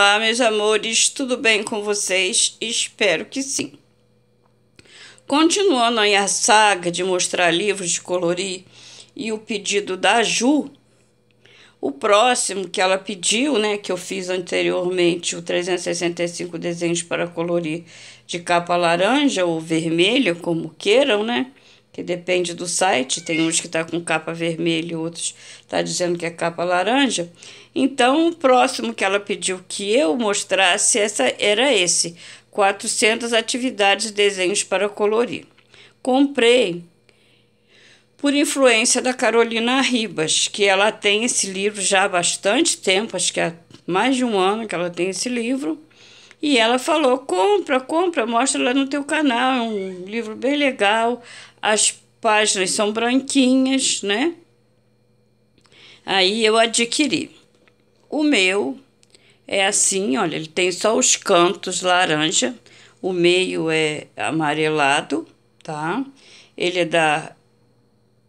Olá, meus amores, tudo bem com vocês? Espero que sim. Continuando aí a saga de mostrar livros de colorir e o pedido da Ju, o próximo que ela pediu, né, que eu fiz anteriormente, o 365 desenhos para colorir de capa laranja ou vermelha, como queiram, né? que depende do site, tem uns que está com capa vermelha e outros está dizendo que é capa laranja. Então, o próximo que ela pediu que eu mostrasse essa era esse, 400 atividades e desenhos para colorir. Comprei por influência da Carolina Ribas, que ela tem esse livro já há bastante tempo, acho que há mais de um ano que ela tem esse livro. E ela falou: compra, compra, mostra lá no teu canal. É um livro bem legal, as páginas são branquinhas, né? Aí eu adquiri. O meu é assim: olha, ele tem só os cantos laranja, o meio é amarelado, tá? Ele é da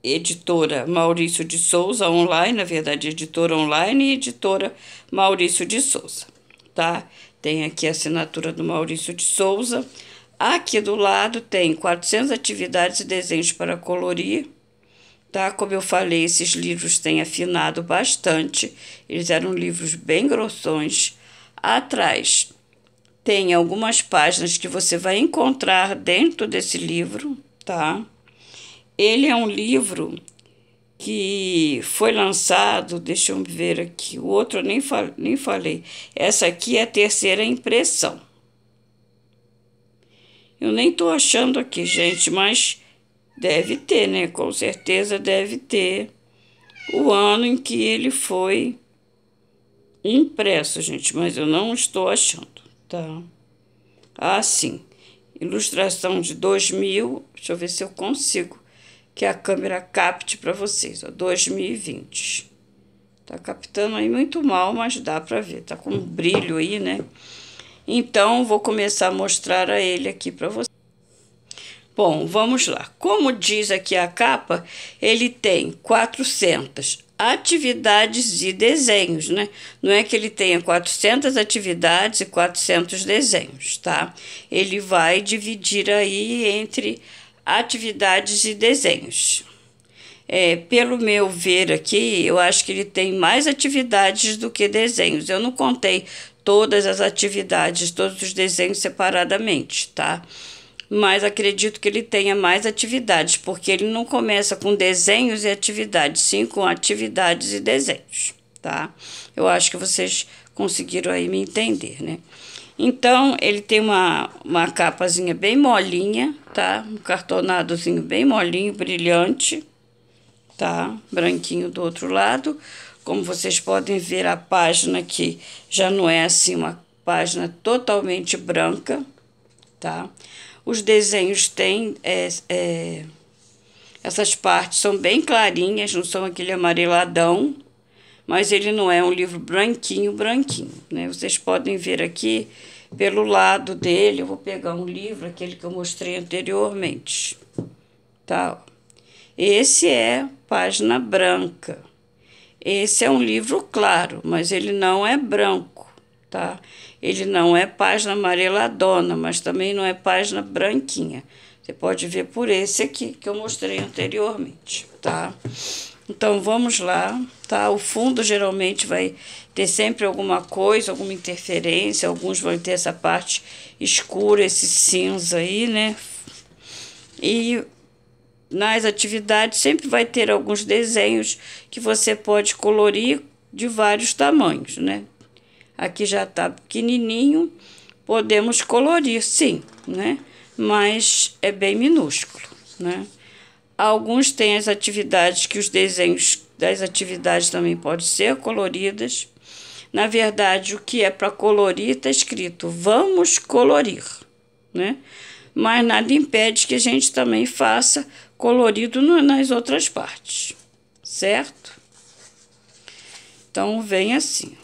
editora Maurício de Souza Online, na verdade, editora online e editora Maurício de Souza, tá? Tem aqui a assinatura do Maurício de Souza. Aqui do lado tem 400 atividades e desenhos para colorir. Tá? Como eu falei, esses livros têm afinado bastante. Eles eram livros bem grossões. Atrás tem algumas páginas que você vai encontrar dentro desse livro, tá? Ele é um livro que foi lançado, deixa eu ver aqui, o outro eu nem, fal, nem falei. Essa aqui é a terceira impressão. Eu nem tô achando aqui, gente, mas deve ter, né? Com certeza deve ter o ano em que ele foi impresso, gente, mas eu não estou achando, tá? Ah, sim. Ilustração de 2000, deixa eu ver se eu consigo que a câmera capte para vocês, ó, 2020. Tá captando aí muito mal, mas dá para ver, tá com um brilho aí, né? Então, vou começar a mostrar a ele aqui para vocês. Bom, vamos lá. Como diz aqui a capa, ele tem 400 atividades e desenhos, né? Não é que ele tenha 400 atividades e 400 desenhos, tá? Ele vai dividir aí entre atividades e desenhos. É, pelo meu ver aqui, eu acho que ele tem mais atividades do que desenhos. Eu não contei todas as atividades, todos os desenhos separadamente, tá? Mas acredito que ele tenha mais atividades, porque ele não começa com desenhos e atividades, sim com atividades e desenhos, tá? Eu acho que vocês conseguiram aí me entender, né? Então, ele tem uma, uma capazinha bem molinha, tá? Um cartonadozinho bem molinho, brilhante, tá? Branquinho do outro lado. Como vocês podem ver, a página aqui já não é assim uma página totalmente branca, tá? Os desenhos têm... É, é, essas partes são bem clarinhas, não são aquele amareladão, mas ele não é um livro branquinho, branquinho. Né? Vocês podem ver aqui pelo lado dele, eu vou pegar um livro, aquele que eu mostrei anteriormente. Tá? Esse é página branca. Esse é um livro claro, mas ele não é branco, tá? Ele não é página amareladona, mas também não é página branquinha. Você pode ver por esse aqui que eu mostrei anteriormente, tá? Então vamos lá. Tá? O fundo geralmente vai ter sempre alguma coisa, alguma interferência, alguns vão ter essa parte escura, esse cinza aí, né? E nas atividades sempre vai ter alguns desenhos que você pode colorir de vários tamanhos, né? Aqui já tá pequenininho, podemos colorir, sim, né? Mas é bem minúsculo, né? Alguns têm as atividades que os desenhos das atividades também pode ser coloridas. Na verdade, o que é para colorir está escrito vamos colorir, né? Mas nada impede que a gente também faça colorido nas outras partes, certo? Então, vem assim: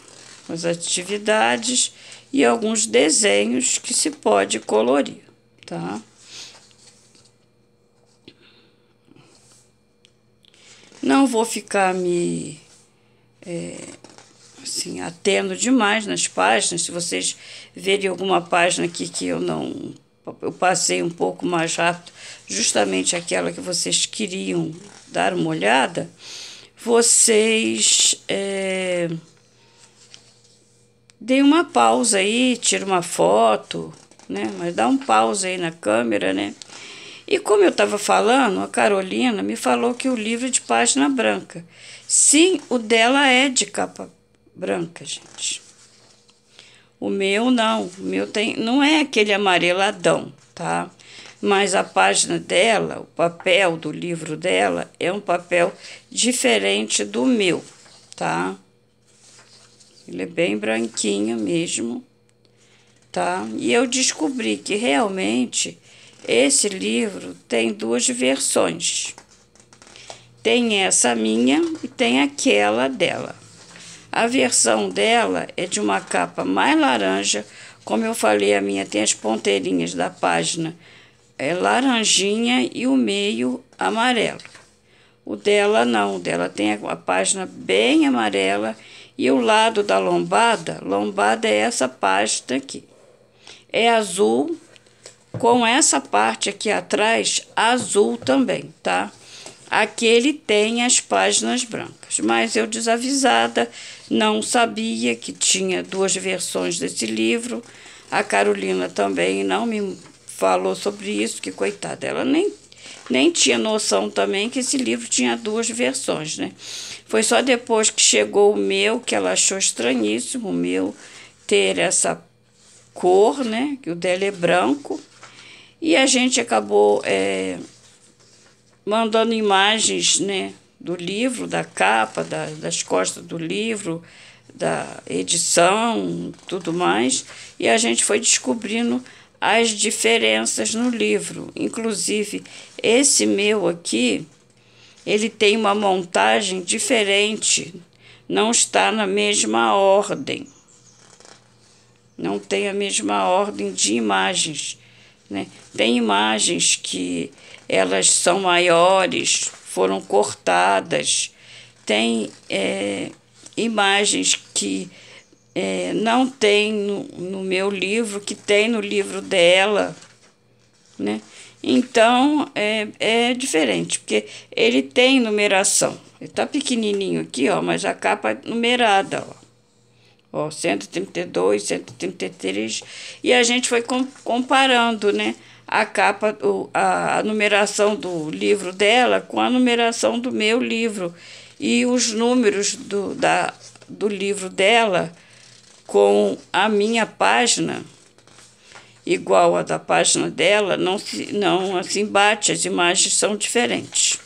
as atividades e alguns desenhos que se pode colorir, tá? Não vou ficar me é, assim, atendo demais nas páginas. Se vocês verem alguma página aqui que eu não eu passei um pouco mais rápido, justamente aquela que vocês queriam dar uma olhada, vocês é, deem uma pausa aí, tira uma foto, né? Mas dá um pausa aí na câmera, né? E como eu estava falando, a Carolina me falou que o livro é de página branca. Sim, o dela é de capa branca, gente. O meu não, o meu tem, não é aquele amareladão, tá? Mas a página dela, o papel do livro dela é um papel diferente do meu, tá? Ele é bem branquinho mesmo, tá? E eu descobri que realmente esse livro tem duas versões. Tem essa minha e tem aquela dela. A versão dela é de uma capa mais laranja, como eu falei, a minha tem as ponteirinhas da página é laranjinha e o meio amarelo. O dela não, o dela tem a página bem amarela e o lado da lombada, lombada é essa página aqui. É azul com essa parte aqui atrás azul também, tá? Aqui ele tem as páginas brancas, mas eu desavisada, não sabia que tinha duas versões desse livro. A Carolina também não me falou sobre isso, que coitada, ela nem, nem tinha noção também que esse livro tinha duas versões, né? Foi só depois que chegou o meu que ela achou estranhíssimo, o meu ter essa cor, né? Que o dela é branco e a gente acabou é, mandando imagens né, do livro, da capa, da, das costas do livro, da edição, tudo mais, e a gente foi descobrindo as diferenças no livro. Inclusive, esse meu aqui, ele tem uma montagem diferente, não está na mesma ordem. Não tem a mesma ordem de imagens. Né? Tem imagens que elas são maiores, foram cortadas, tem é, imagens que é, não tem no, no meu livro, que tem no livro dela. Né? Então é, é diferente, porque ele tem numeração. Ele tá pequenininho aqui, ó, mas a capa é numerada, ó ó, 132, 133, e a gente foi comparando, né? A capa, a numeração do livro dela com a numeração do meu livro. E os números do, da, do livro dela com a minha página, igual a da página dela, não se não assim bate, as imagens são diferentes.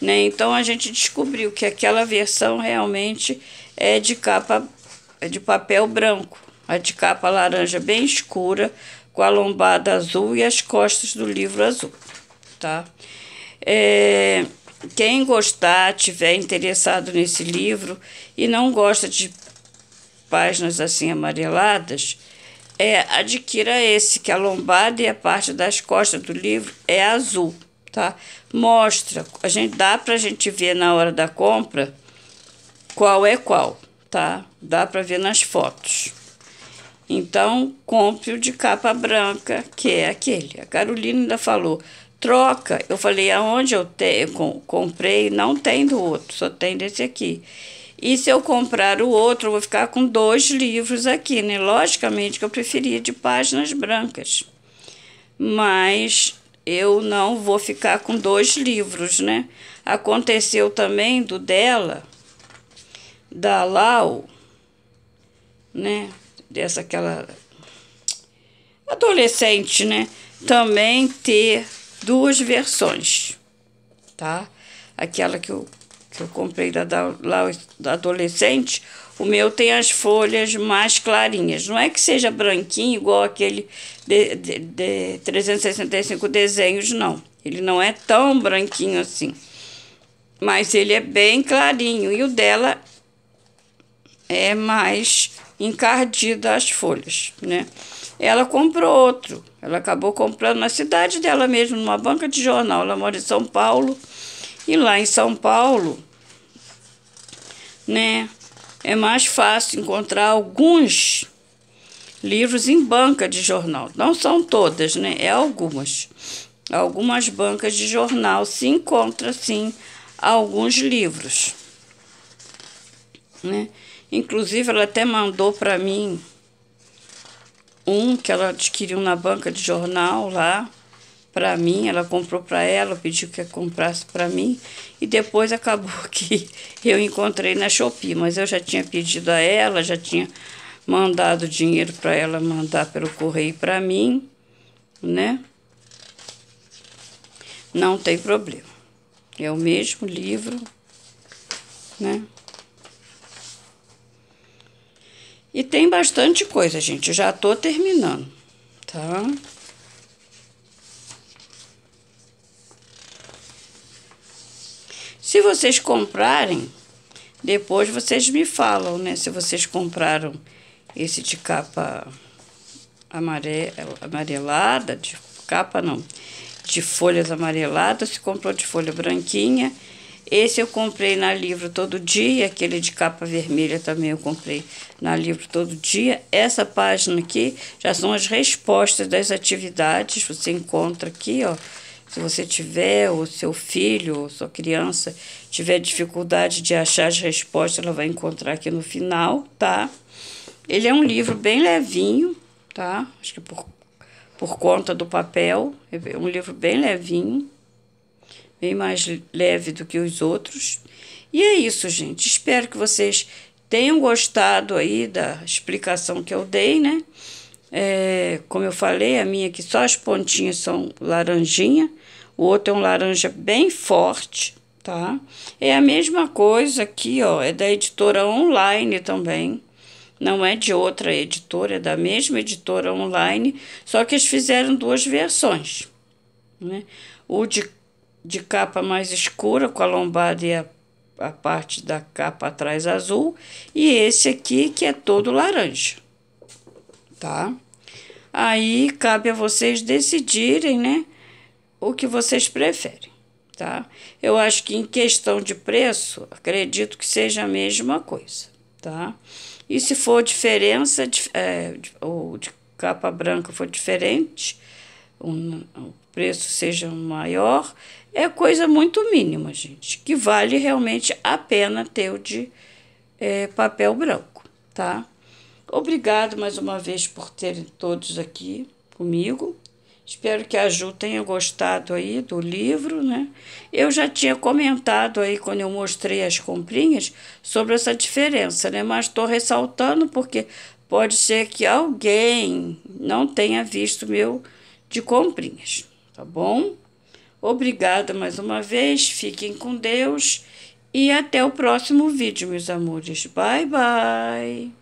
Né? Então a gente descobriu que aquela versão realmente é de capa é de papel branco, a de capa laranja bem escura, com a lombada azul e as costas do livro azul, tá? É, quem gostar, tiver interessado nesse livro e não gosta de páginas assim amareladas, é, adquira esse, que a lombada e a parte das costas do livro é azul, tá? Mostra, a gente dá pra gente ver na hora da compra qual é qual, tá? Dá para ver nas fotos. Então, compre o de capa branca, que é aquele. A Carolina ainda falou, troca. Eu falei, aonde eu, te, eu comprei, não tem do outro, só tem desse aqui. E se eu comprar o outro, eu vou ficar com dois livros aqui, né? Logicamente que eu preferia de páginas brancas. Mas eu não vou ficar com dois livros, né? Aconteceu também do dela, da Lau, né? Dessa aquela adolescente, né? Também ter duas versões, tá? Aquela que eu, que eu comprei da, da, da adolescente, o meu tem as folhas mais clarinhas. Não é que seja branquinho igual aquele de, de, de 365 desenhos, não. Ele não é tão branquinho assim. Mas ele é bem clarinho. E o dela é mais encardida as folhas, né? Ela comprou outro. Ela acabou comprando na cidade dela mesmo, numa banca de jornal. Ela mora em São Paulo. E lá em São Paulo, né, é mais fácil encontrar alguns livros em banca de jornal. Não são todas, né? É algumas. Algumas bancas de jornal se encontra sim alguns livros, né? Inclusive, ela até mandou para mim um que ela adquiriu na banca de jornal lá para mim, ela comprou para ela, pediu que comprasse para mim e depois acabou que eu encontrei na Shopee, mas eu já tinha pedido a ela, já tinha mandado dinheiro para ela mandar pelo correio para mim, né? Não tem problema. É o mesmo livro, né? E tem bastante coisa, gente. já tô terminando, tá? Se vocês comprarem, depois vocês me falam, né? Se vocês compraram esse de capa amarelada, de capa não, de folhas amareladas, se comprou de folha branquinha esse eu comprei na Livro Todo Dia, aquele de capa vermelha também eu comprei na Livro Todo Dia. Essa página aqui já são as respostas das atividades, você encontra aqui, ó. Se você tiver, ou seu filho, ou sua criança tiver dificuldade de achar as respostas, ela vai encontrar aqui no final, tá? Ele é um livro bem levinho, tá? Acho que por, por conta do papel, é um livro bem levinho bem mais leve do que os outros. E é isso, gente. Espero que vocês tenham gostado aí da explicação que eu dei, né? É, como eu falei, a minha aqui só as pontinhas são laranjinha, o outro é um laranja bem forte, tá? É a mesma coisa aqui, ó, é da editora online também. Não é de outra editora, é da mesma editora online, só que eles fizeram duas versões, né? O de de capa mais escura, com a lombada e a, a parte da capa atrás azul, e esse aqui que é todo laranja, tá? Aí cabe a vocês decidirem, né, o que vocês preferem, tá? Eu acho que em questão de preço, acredito que seja a mesma coisa, tá? E se for diferença, é, ou de capa branca for diferente, um, um preço seja maior, é coisa muito mínima, gente, que vale realmente a pena ter o de é, papel branco, tá? Obrigado mais uma vez por terem todos aqui comigo. Espero que a Ju tenha gostado aí do livro, né? Eu já tinha comentado aí quando eu mostrei as comprinhas sobre essa diferença, né? Mas estou ressaltando porque pode ser que alguém não tenha visto meu de comprinhas tá bom? Obrigada mais uma vez, fiquem com Deus e até o próximo vídeo, meus amores. Bye, bye!